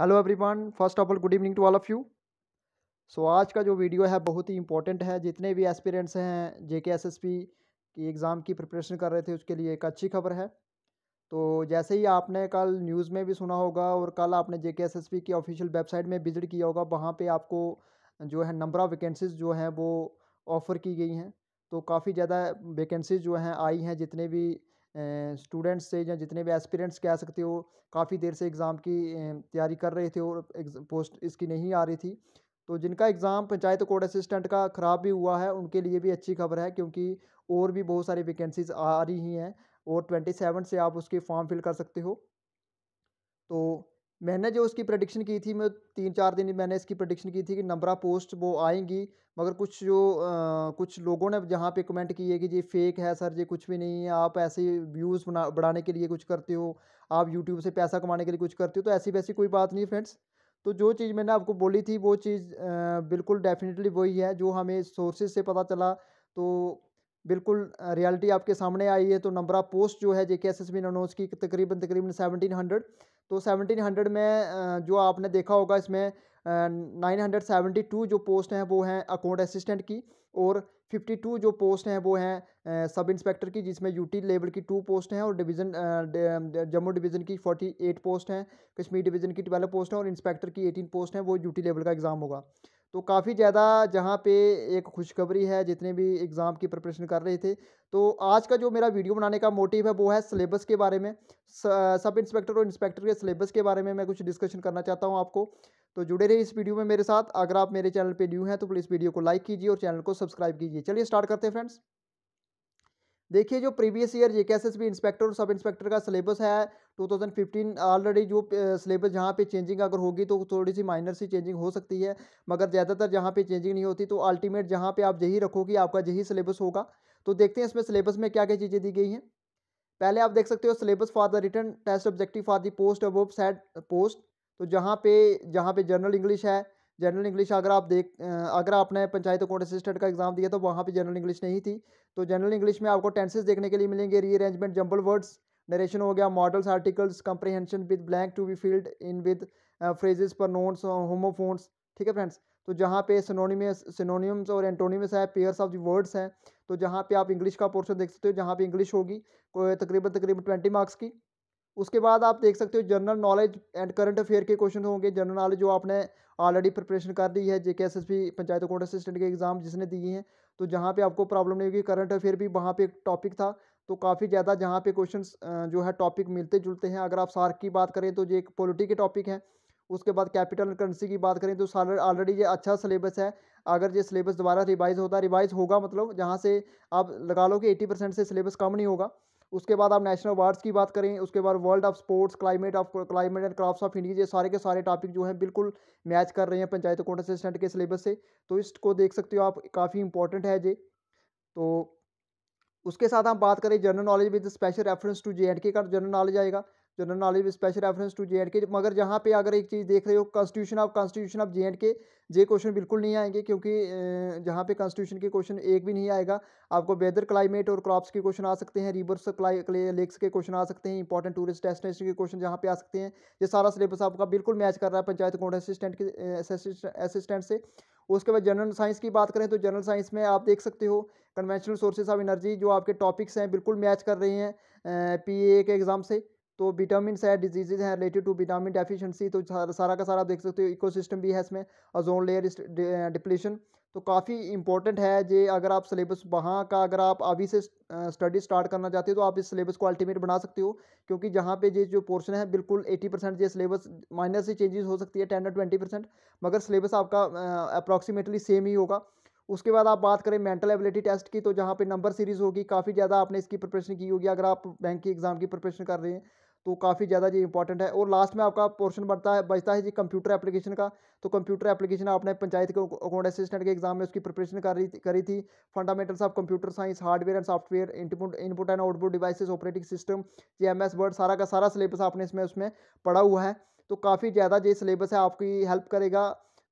hello everyone first of all good evening to all of you so आज का जो video है बहुत ही इंपॉर्टेंट है जितने भी एस्पिरेंट्स हैं J K S S P की एग्ज़ाम की प्रिपरेशन कर रहे थे उसके लिए एक अच्छी खबर है तो जैसे ही आपने कल न्यूज़ में भी सुना होगा और कल आपने J K S S P की ऑफिशियल वेबसाइट में विजिट किया होगा वहाँ पर आपको जो है नंबर ऑफ़ वैकेंसीज जो हैं वो ऑफ़र की गई हैं तो काफ़ी ज़्यादा वैकेंसीज जो हैं आई हैं जितने भी स्टूडेंट्स से या जितने भी एस्पिरेंट्स कह सकते हो काफ़ी देर से एग्ज़ाम की तैयारी कर रहे थे और पोस्ट इसकी नहीं आ रही थी तो जिनका एग्ज़ाम पंचायत कोड असिस्टेंट का ख़राब भी हुआ है उनके लिए भी अच्छी खबर है क्योंकि और भी बहुत सारी वैकेंसीज आ रही हैं और ट्वेंटी सेवन से आप उसके फॉर्म फिल कर सकते हो तो मैंने जो उसकी प्रडिक्शन की थी मैं तीन चार दिन मैंने इसकी प्रडिक्शन की थी कि नंबरा पोस्ट वो आएंगी मगर कुछ जो आ, कुछ लोगों ने जहाँ पे कमेंट किए कि जी फेक है सर जी कुछ भी नहीं है आप ऐसे व्यूज़ बना बढ़ाने के लिए कुछ करते हो आप यूट्यूब से पैसा कमाने के लिए कुछ करते हो तो ऐसी वैसी कोई बात नहीं फ्रेंड्स तो जो चीज़ मैंने आपको बोली थी वो चीज़ आ, बिल्कुल डेफिनेटली वही है जो हमें सोर्सेज से पता चला तो बिल्कुल रियलिटी आपके सामने आई है तो नंबर ऑफ पोस्ट जो है J K S S B ननोज की तकरीबन तकरीबन सेवनटीन हंड्रेड तो सेवनटीन हंड्रेड में जो आपने देखा होगा इसमें नाइन हंड्रेड सेवेंटी टू जो पोस्ट हैं वो हैं अकाउंट असिस्टेंट की और फिफ्टी टू जो पोस्ट हैं वो हैं सब इंस्पेक्टर की जिसमें यूटी लेवल की टू पोस्ट हैं और डिवीज़न जम्मू डिवीज़न की फोर्टी एट पोस्ट हैं कश्मीर डिवीज़न की ट्वेल्व पोस्ट हैं और इंस्पेक्टर की एटीन पोस्ट हैं वो यूटी लेवल का एग्ज़ाम होगा तो काफ़ी ज़्यादा जहाँ पे एक खुशखबरी है जितने भी एग्ज़ाम की प्रिपरेशन कर रहे थे तो आज का जो मेरा वीडियो बनाने का मोटिव है वो है सिलेबस के बारे में सब इंस्पेक्टर और इंस्पेक्टर के सिलेबस के बारे में मैं कुछ डिस्कशन करना चाहता हूँ आपको तो जुड़े रहे इस वीडियो में मेरे साथ अगर आप मेरे चैनल पर न्यू हैं तो प्लीज़ वीडियो को लाइक कीजिए और चैनल को सब्सक्राइब कीजिए चलिए स्टार्ट करते हैं फ्रेंड्स देखिए जो प्रीवियस ईयर जे के इंस्पेक्टर और सब इंस्पेक्टर का सिलेबस है 2015 ऑलरेडी जो सिलेबस जहाँ पे चेंजिंग अगर होगी तो थोड़ी सी माइनर सी चेंजिंग हो सकती है मगर ज़्यादातर जहाँ पे चेंजिंग नहीं होती तो अल्टीमेट जहाँ पे आप यही रखोगे आपका यही सिलेबस होगा तो देखते हैं इसमें सिलेबस में क्या क्या चीज़ें दी गई हैं पहले आप देख सकते हो syllabus for the written test objective for the post above said post तो जहाँ पे जहाँ पे जनरल इंग्लिश है जनरल इंग्लिश अगर आप देख अगर आपने पंचायत अकाउंट असिस्टेंट का एग्ज़ाम दिया तो वहाँ पे जनरल इंग्लिश नहीं थी तो जनरल इंग्लिश में आपको टेंसेज देखने के लिए मिलेंगे रीअरेंजमेंट जंबल वर्ड्स नरेशन हो गया models articles comprehension with blank to be filled in with phrases पर नोट्स होमोफोन्स ठीक है फ्रेंड्स तो जहाँ पे सिनोनिमस सिनोनिम्स और एंटोनिमस है पेयर्स ऑफ द वर्ड्स हैं तो जहाँ पे आप इंग्लिश का पोर्शन देख सकते हो जहाँ पे इंग्लिश होगी तकरीबन तकरीबन ट्वेंटी मार्क्स की उसके बाद आप देख सकते हो general knowledge and current affair के क्वेश्चन होंगे जनरल नॉलेज जो आपने ऑलरेडी प्रिपरेशन कर दी है J K S S P panchayat court assistant के एग्ज़ाम जिसने दिए हैं तो जहाँ पे आपको प्रॉब्लम नहीं होगी करंट अफेयर भी वहाँ पे एक टॉपिक था तो काफ़ी ज़्यादा जहाँ पे क्वेश्चन जो है टॉपिक मिलते जुलते हैं अगर आप सार्क की बात करें तो ये एक पॉलिटी के टॉपिक हैं उसके बाद कैपिटल करेंसी की बात करें तो ऑलरेडी ये अच्छा सिलेबस है अगर ये सिलेबस दोबारा रिवाइज़ होता रिवाइज़ होगा मतलब जहाँ से आप लगा लो कि एटी परसेंट से सिलेबस कम नहीं होगा उसके बाद आप नेशनल अवार्ड्स की बात करें उसके बाद world of sports climate of climate and craft of India ये सारे के सारे टॉपिक जो हैं बिल्कुल मैच कर रहे हैं पंचायत अकाउंट असिस्टेंट के सिलेबस से तो इसको देख सकते हो आप काफ़ी इंपॉर्टेंट है ये तो उसके साथ हम बात करें general knowledge with special reference to J and K का जनरल नॉलेज आएगा general knowledge special reference to J and K मगर जहाँ पे अगर एक चीज़ देख रहे हो constitution of constitution of J and K J question बिल्कुल नहीं आएंगे क्योंकि जहाँ पे कॉन्स्टिट्यूशन के क्वेश्चन एक भी नहीं आएगा आपको वेदर क्लाइमेट और क्रॉप्स के क्वेश्चन आ सकते हैं रिवर्स लेक्स के क्वेश्चन आ सकते हैं इंपॉर्टेंट टूरिस्ट डेस्टिनेशन के क्वेश्चन जहाँ पे आ सकते हैं ये सारा सिलेबस आपका बिल्कुल मैच कर रहा है पंचायत कोड असिस्टेंट के असिस्टेंट से उसके बाद जनरल साइंस की बात करें तो जनरल साइंस में आप देख सकते हो कन्वेंशनल सोर्सेज ऑफ एनर्जी जो आपके टॉपिक्स हैं बिल्कुल मैच कर रहे हैं पी ए के एग्ज़ाम से तो विटामिन है डिजीजेज हैं रिलेटेड टू विटामिन डेफिशिएंसी तो सारा का सारा आप देख सकते हो इकोसिस्टम भी है इसमें ओजोन लेयर डिप्लेशन तो काफ़ी इंपॉर्टेंट है जे अगर आप सिलेबस वहाँ का अगर आप अभी से स्टडी eh, स्टार्ट करना चाहते हो तो आप इस सिलेबस को अल्टीमेट बना सकते हो क्योंकि जहाँ पे ये जो पोर्शन है बिल्कुल 80 परसेंट ये सिलेबस माइनस से चेंजेस हो सकती है टेन और ट्वेंटी परसेंट मगर सिलेबस आपका अप्रॉक्सीमेटली eh, सेम ही होगा उसके बाद आप बात करें मेंटल एबिलिटी टेस्ट की तो जहाँ पे नंबर सीरीज़ होगी काफ़ी ज़्यादा आपने इसकी प्रिपरेशन की होगी अगर आप बैंक की एग्ज़ाम की प्रिपरेशन कर रहे हैं तो काफ़ी ज़्यादा जी इंपॉर्टेंट है और लास्ट में आपका पोर्शन बढ़ता है बचता है जी कंप्यूटर एप्लीकेशन का तो कंप्यूटर एप्लीकेशन आपने पंचायत के अकाउंट असिस्टेंट के एग्जाम में उसकी प्रिपरेशन कर रही करी थी fundamentals of computer science hardware and software input input and output devices operating system जी एम एस वर्ड सारा का सारा सिलेबस आपने इसमें उसमें पढ़ा हुआ है तो काफ़ी ज़्यादा ये सिलेबस है आपकी हेल्प करेगा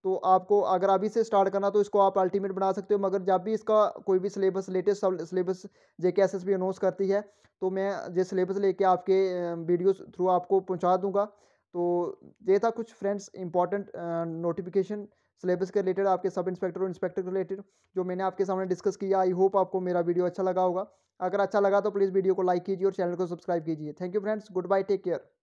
तो आपको अगर अभी से स्टार्ट करना तो इसको आप अल्टीमेट बना सकते हो मगर जब भी इसका कोई भी सिलेबस लेटेस्ट सिलेबस जे के एस एस अनाउंस करती है तो मैं ये सिलेबस लेके आपके वीडियो थ्रू आपको पहुँचा दूँगा तो ये था कुछ फ्रेंड्स इंपॉर्टेंट नोटिफिकेशन सिलेबस के रिलेटेड आपके सब इंस्पेक्टर और इंस्पेक्टर के रिलेटेड जो मैंने आपके सामने डिस्कस किया आई होप आपको मेरा वीडियो अच्छा लगा होगा अगर अच्छा लगा तो प्लीज़ वीडियो को लाइक कीजिए और चैनल को सब्सक्राइब कीजिए thank you friends good bye take care